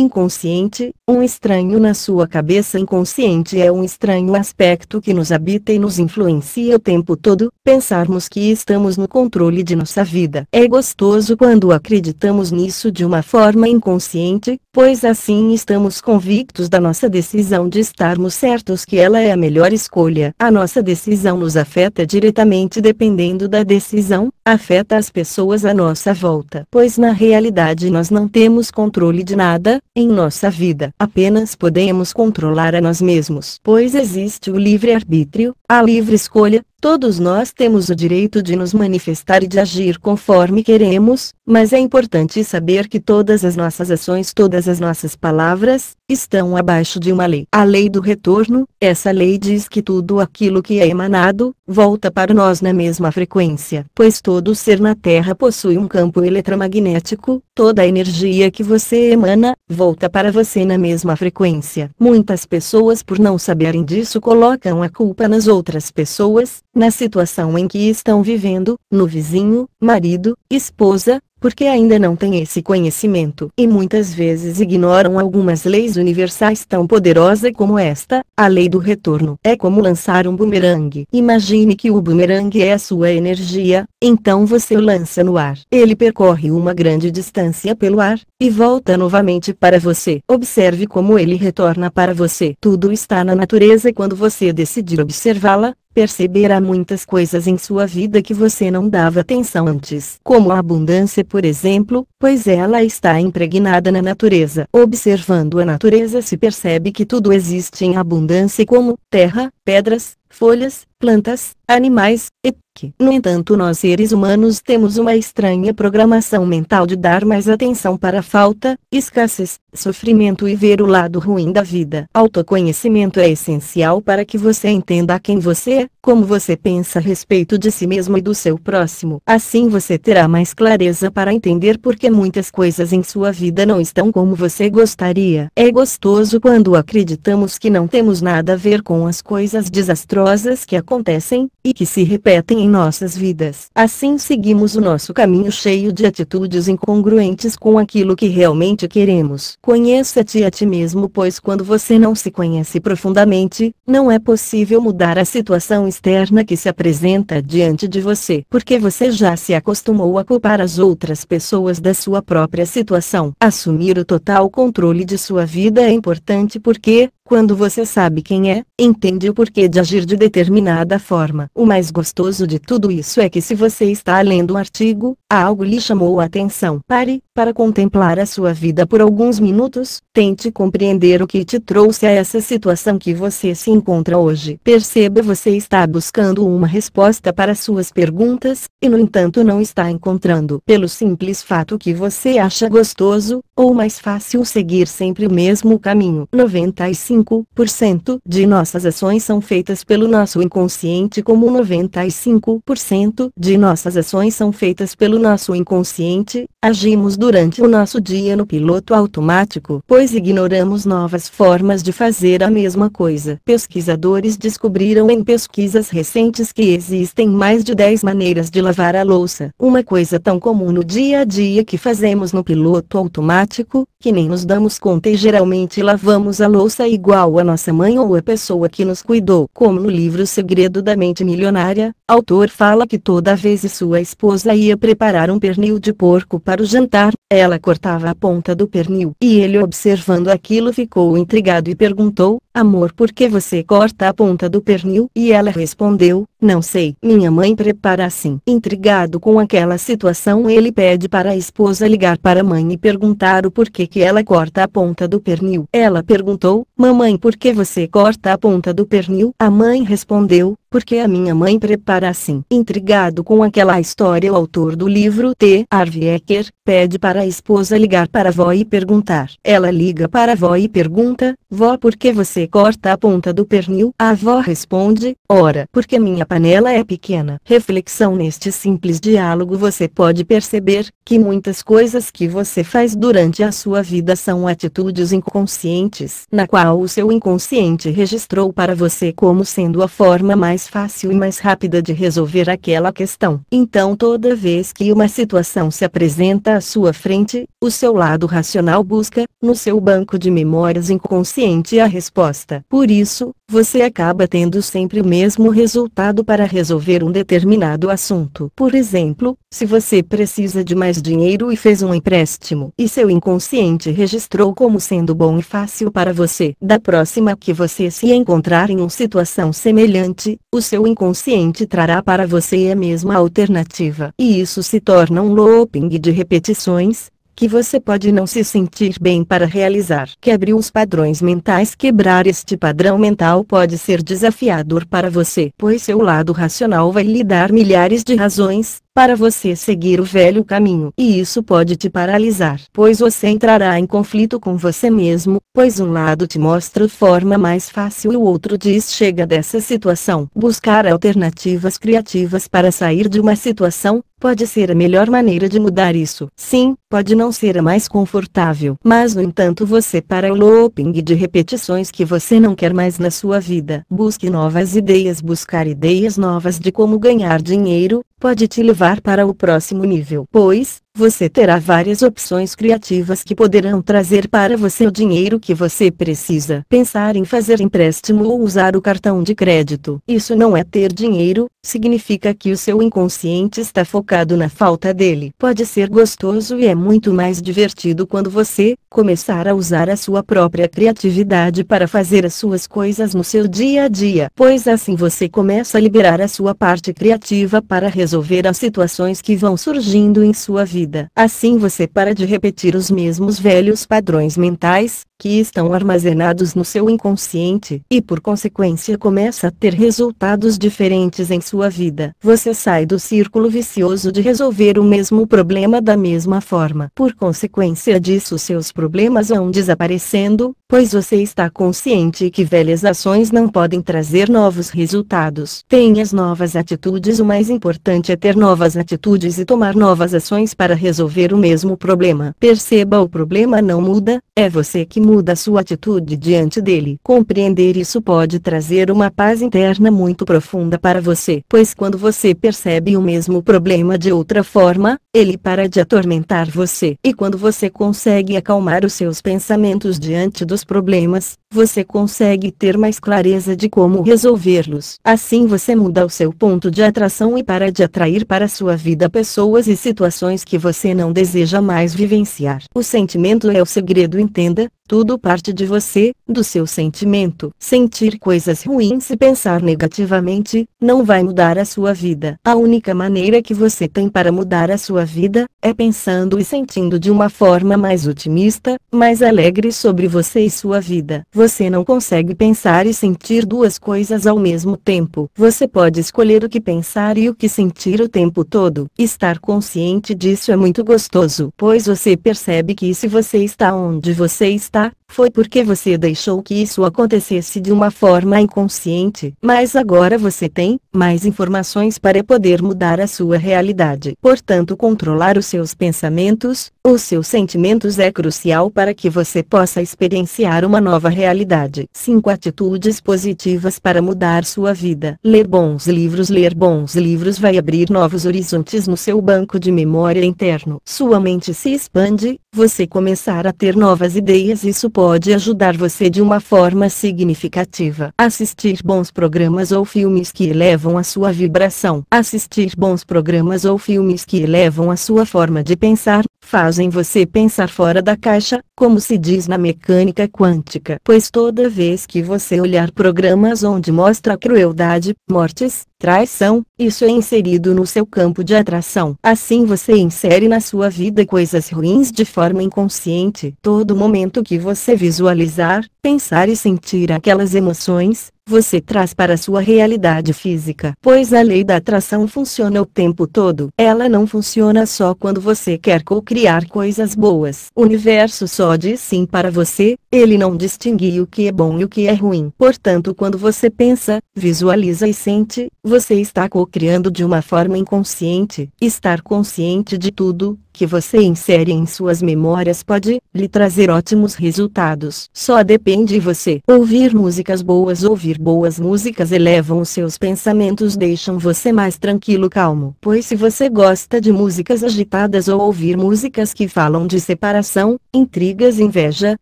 inconsciente, um estranho na sua cabeça inconsciente é um estranho aspecto que nos habita e nos influencia o tempo todo. Pensarmos que estamos no controle de nossa vida é gostoso quando acreditamos nisso de uma forma inconsciente, pois assim estamos convictos da nossa decisão de estarmos certos que ela é a melhor escolha. A nossa decisão nos afeta diretamente dependendo da decisão, afeta as pessoas à nossa volta, pois na realidade nós não temos controle de nada em nossa vida, apenas podemos controlar a nós mesmos, pois existe o livre-arbítrio, a livre escolha, Todos nós temos o direito de nos manifestar e de agir conforme queremos, mas é importante saber que todas as nossas ações, todas as nossas palavras, estão abaixo de uma lei. A lei do retorno, essa lei diz que tudo aquilo que é emanado, volta para nós na mesma frequência. Pois todo ser na Terra possui um campo eletromagnético, toda a energia que você emana, volta para você na mesma frequência. Muitas pessoas por não saberem disso colocam a culpa nas outras pessoas, na situação em que estão vivendo, no vizinho, marido, esposa, porque ainda não têm esse conhecimento e muitas vezes ignoram algumas leis universais tão poderosa como esta, a lei do retorno. É como lançar um bumerangue. Imagine que o bumerangue é a sua energia, então você o lança no ar. Ele percorre uma grande distância pelo ar, e volta novamente para você. Observe como ele retorna para você. Tudo está na natureza e quando você decidir observá-la, perceberá muitas coisas em sua vida que você não dava atenção antes, como a abundância, por exemplo, pois ela está impregnada na natureza. Observando a natureza, se percebe que tudo existe em abundância, como terra, pedras, folhas, plantas, animais, etc no entanto nós seres humanos temos uma estranha programação mental de dar mais atenção para a falta, escassez, sofrimento e ver o lado ruim da vida. Autoconhecimento é essencial para que você entenda quem você é, como você pensa a respeito de si mesmo e do seu próximo. Assim você terá mais clareza para entender por que muitas coisas em sua vida não estão como você gostaria. É gostoso quando acreditamos que não temos nada a ver com as coisas desastrosas que acontecem, e que se repetem em nossas vidas. Assim seguimos o nosso caminho cheio de atitudes incongruentes com aquilo que realmente queremos. Conheça-te a ti mesmo, pois quando você não se conhece profundamente, não é possível mudar a situação externa que se apresenta diante de você, porque você já se acostumou a culpar as outras pessoas da sua própria situação. Assumir o total controle de sua vida é importante porque, quando você sabe quem é, entende o porquê de agir de determinada forma. O mais gostoso de tudo isso é que se você está lendo um artigo, algo lhe chamou a atenção. Pare, para contemplar a sua vida por alguns minutos, tente compreender o que te trouxe a essa situação que você se encontra hoje. Perceba você está buscando uma resposta para suas perguntas, e no entanto não está encontrando. Pelo simples fato que você acha gostoso, ou mais fácil seguir sempre o mesmo caminho. 95 95% de nossas ações são feitas pelo nosso inconsciente como 95% de nossas ações são feitas pelo nosso inconsciente, agimos durante o nosso dia no piloto automático, pois ignoramos novas formas de fazer a mesma coisa. Pesquisadores descobriram em pesquisas recentes que existem mais de 10 maneiras de lavar a louça, uma coisa tão comum no dia a dia que fazemos no piloto automático, que nem nos damos conta e geralmente lavamos a louça e igual a nossa mãe ou a pessoa que nos cuidou. Como no livro Segredo da Mente Milionária, autor fala que toda vez que sua esposa ia preparar um pernil de porco para o jantar, ela cortava a ponta do pernil. E ele observando aquilo ficou intrigado e perguntou, amor por que você corta a ponta do pernil? E ela respondeu, não sei. Minha mãe prepara assim. Intrigado com aquela situação ele pede para a esposa ligar para a mãe e perguntar o porquê que ela corta a ponta do pernil. Ela perguntou, mãe Mamãe por que você corta a ponta do pernil? A mãe respondeu, porque a minha mãe prepara assim. Intrigado com aquela história o autor do livro T. Arviecker, pede para a esposa ligar para a vó e perguntar. Ela liga para a vó e pergunta, vó por que você corta a ponta do pernil? A avó responde, ora porque minha panela é pequena. Reflexão neste simples diálogo você pode perceber, que muitas coisas que você faz durante a sua vida são atitudes inconscientes, na qual o seu inconsciente registrou para você como sendo a forma mais mais fácil e mais rápida de resolver aquela questão. Então toda vez que uma situação se apresenta à sua frente, o seu lado racional busca, no seu banco de memórias inconsciente a resposta. Por isso, você acaba tendo sempre o mesmo resultado para resolver um determinado assunto. Por exemplo, se você precisa de mais dinheiro e fez um empréstimo e seu inconsciente registrou como sendo bom e fácil para você, da próxima que você se encontrar em uma situação semelhante, o seu inconsciente trará para você a mesma alternativa. E isso se torna um looping de repetições, que você pode não se sentir bem para realizar. Quebre os padrões mentais. Quebrar este padrão mental pode ser desafiador para você, pois seu lado racional vai lhe dar milhares de razões, para você seguir o velho caminho e isso pode te paralisar, pois você entrará em conflito com você mesmo, pois um lado te mostra a forma mais fácil e o outro diz chega dessa situação. Buscar alternativas criativas para sair de uma situação pode ser a melhor maneira de mudar isso. Sim, pode não ser a mais confortável, mas no entanto você para o looping de repetições que você não quer mais na sua vida. Busque novas ideias, buscar ideias novas de como ganhar dinheiro, pode te levar para o próximo nível. Pois, você terá várias opções criativas que poderão trazer para você o dinheiro que você precisa. Pensar em fazer empréstimo ou usar o cartão de crédito. Isso não é ter dinheiro, significa que o seu inconsciente está focado na falta dele. Pode ser gostoso e é muito mais divertido quando você começar a usar a sua própria criatividade para fazer as suas coisas no seu dia a dia, pois assim você começa a liberar a sua parte criativa para resolver as situações que vão surgindo em sua vida vida. Assim você para de repetir os mesmos velhos padrões mentais, que estão armazenados no seu inconsciente e por consequência começa a ter resultados diferentes em sua vida. Você sai do círculo vicioso de resolver o mesmo problema da mesma forma. Por consequência disso seus problemas vão desaparecendo, pois você está consciente que velhas ações não podem trazer novos resultados. Tenha as novas atitudes o mais importante é ter novas atitudes e tomar novas ações para resolver o mesmo problema. Perceba o problema não muda, é você que muda muda sua atitude diante dele. Compreender isso pode trazer uma paz interna muito profunda para você, pois quando você percebe o mesmo problema de outra forma, ele para de atormentar você. E quando você consegue acalmar os seus pensamentos diante dos problemas, você consegue ter mais clareza de como resolvê-los. Assim você muda o seu ponto de atração e para de atrair para sua vida pessoas e situações que você não deseja mais vivenciar. O sentimento é o segredo, entenda, tudo parte de você, do seu sentimento. Sentir coisas ruins e pensar negativamente, não vai mudar a sua vida. A única maneira que você tem para mudar a sua vida, é pensando e sentindo de uma forma mais otimista, mais alegre sobre você e sua vida. Você não consegue pensar e sentir duas coisas ao mesmo tempo. Você pode escolher o que pensar e o que sentir o tempo todo. Estar consciente disso é muito gostoso, pois você percebe que se você está onde você está, отца foi porque você deixou que isso acontecesse de uma forma inconsciente, mas agora você tem mais informações para poder mudar a sua realidade. Portanto, controlar os seus pensamentos, os seus sentimentos é crucial para que você possa experienciar uma nova realidade. 5 atitudes positivas para mudar sua vida. Ler bons livros, ler bons livros vai abrir novos horizontes no seu banco de memória interno. Sua mente se expande, você começar a ter novas ideias e suporte pode ajudar você de uma forma significativa. Assistir bons programas ou filmes que elevam a sua vibração. Assistir bons programas ou filmes que elevam a sua forma de pensar, fazem você pensar fora da caixa, como se diz na mecânica quântica. Pois toda vez que você olhar programas onde mostra crueldade, mortes, traição, isso é inserido no seu campo de atração. Assim você insere na sua vida coisas ruins de forma inconsciente. Todo momento que você visualizar, pensar e sentir aquelas emoções, você traz para sua realidade física. Pois a lei da atração funciona o tempo todo. Ela não funciona só quando você quer co-criar coisas boas. O universo só diz sim para você, ele não distingue o que é bom e o que é ruim. Portanto, quando você pensa, visualiza e sente, você está co-criando de uma forma inconsciente. Estar consciente de tudo, que você insere em suas memórias pode lhe trazer ótimos resultados. Só depende de você. Ouvir músicas boas, ouvir boas músicas elevam os seus pensamentos, deixam você mais tranquilo, calmo. Pois se você gosta de músicas agitadas ou ouvir músicas que falam de separação, intrigas, inveja,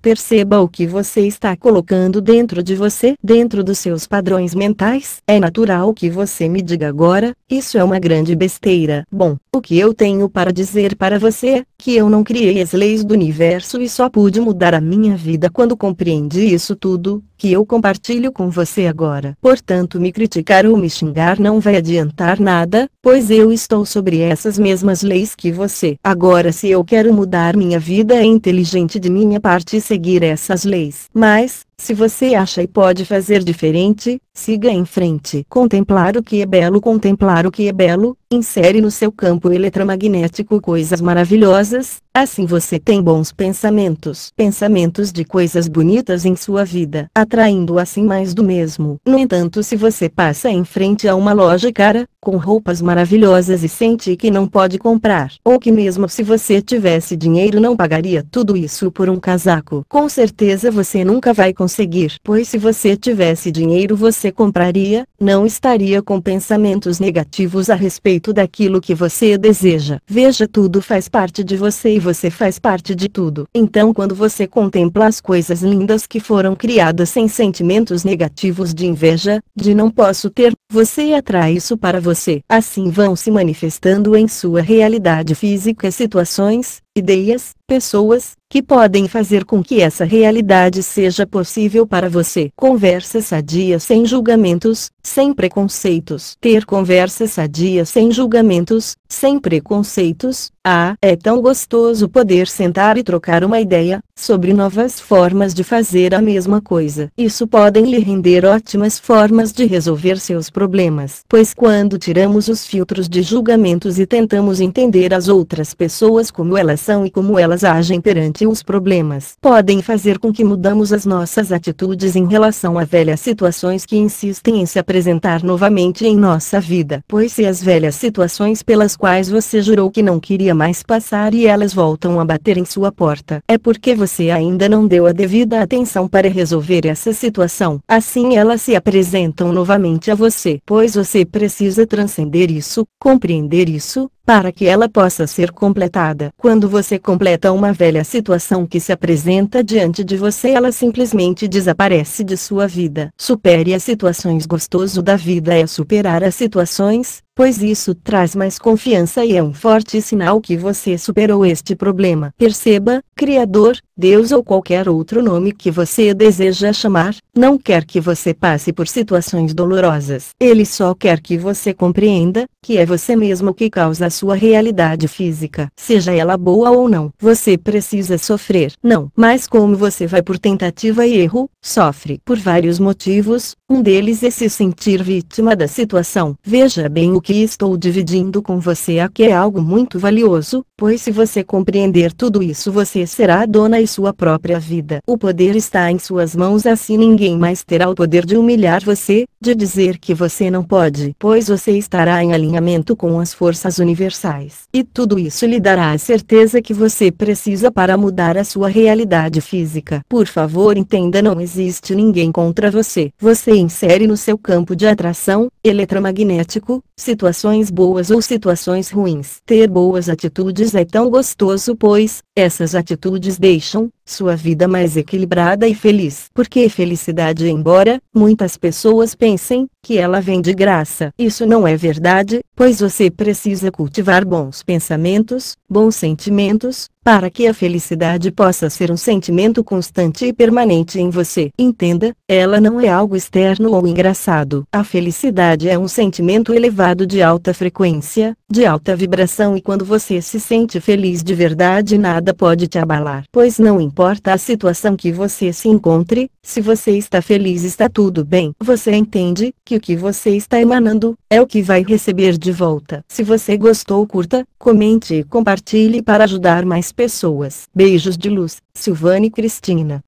perceba o que você está colocando dentro de você, dentro dos seus padrões mentais. É natural que você me diga agora, isso é uma grande besteira. Bom, o que eu tenho para dizer para para você, que eu não criei as leis do universo e só pude mudar a minha vida quando compreendi isso tudo, que eu compartilho com você agora. Portanto me criticar ou me xingar não vai adiantar nada, pois eu estou sobre essas mesmas leis que você. Agora se eu quero mudar minha vida é inteligente de minha parte seguir essas leis. Mas, se você acha e pode fazer diferente, siga em frente. Contemplar o que é belo, contemplar o que é belo, insere no seu campo eletromagnético coisas maravilhosas, assim você tem bons pensamentos, pensamentos de coisas bonitas em sua vida, atraindo assim mais do mesmo. No entanto, se você passa em frente a uma loja cara, com roupas maravilhosas e sente que não pode comprar. Ou que mesmo se você tivesse dinheiro não pagaria tudo isso por um casaco. Com certeza você nunca vai conseguir. Pois se você tivesse dinheiro você compraria, não estaria com pensamentos negativos a respeito daquilo que você deseja. Veja tudo faz parte de você e você faz parte de tudo. Então quando você contempla as coisas lindas que foram criadas sem sentimentos negativos de inveja, de não posso ter, você atrai isso para você você. Assim vão se manifestando em sua realidade física situações, ideias, pessoas, que podem fazer com que essa realidade seja possível para você. Conversa sadia sem julgamentos, sem preconceitos. Ter conversa sadia sem julgamentos, sem preconceitos, ah, é tão gostoso poder sentar e trocar uma ideia, sobre novas formas de fazer a mesma coisa. Isso podem lhe render ótimas formas de resolver seus problemas. Pois quando tiramos os filtros de julgamentos e tentamos entender as outras pessoas como elas são e como elas agem perante os problemas podem fazer com que mudamos as nossas atitudes em relação a velhas situações que insistem em se apresentar novamente em nossa vida. Pois se as velhas situações pelas quais você jurou que não queria mais passar e elas voltam a bater em sua porta, é porque você ainda não deu a devida atenção para resolver essa situação. Assim elas se apresentam novamente a você, pois você precisa transcender isso, compreender isso, para que ela possa ser completada. Quando você completa uma velha situação que se apresenta diante de você, ela simplesmente desaparece de sua vida. Supere as situações gostoso da vida é superar as situações, pois isso traz mais confiança e é um forte sinal que você superou este problema. Perceba, Criador, Deus ou qualquer outro nome que você deseja chamar, não quer que você passe por situações dolorosas. Ele só quer que você compreenda que é você mesmo que causa a sua realidade física, seja ela boa ou não. Você precisa sofrer. Não, mas como você vai por tentativa e erro, sofre por vários motivos, um deles é se sentir vítima da situação. Veja bem o que estou dividindo com você aqui é algo muito valioso, pois se você compreender tudo isso você será a dona e sua própria vida. O poder está em suas mãos assim ninguém mais terá o poder de humilhar você, de dizer que você não pode, pois você estará em alinhamento com as forças universais. E tudo isso lhe dará a certeza que você precisa para mudar a sua realidade física. Por favor entenda não existe ninguém contra você. Você insere no seu campo de atração, eletromagnético, se situações boas ou situações ruins. Ter boas atitudes é tão gostoso pois, essas atitudes deixam, sua vida mais equilibrada e feliz. Porque felicidade, embora muitas pessoas pensem que ela vem de graça, isso não é verdade, pois você precisa cultivar bons pensamentos, bons sentimentos, para que a felicidade possa ser um sentimento constante e permanente em você. Entenda, ela não é algo externo ou engraçado. A felicidade é um sentimento elevado de alta frequência, de alta vibração e quando você se sente feliz de verdade nada pode te abalar, pois não importa a situação que você se encontre, se você está feliz está tudo bem. Você entende que o que você está emanando é o que vai receber de volta. Se você gostou, curta, comente e compartilhe para ajudar mais pessoas. Beijos de luz, Silvane Cristina.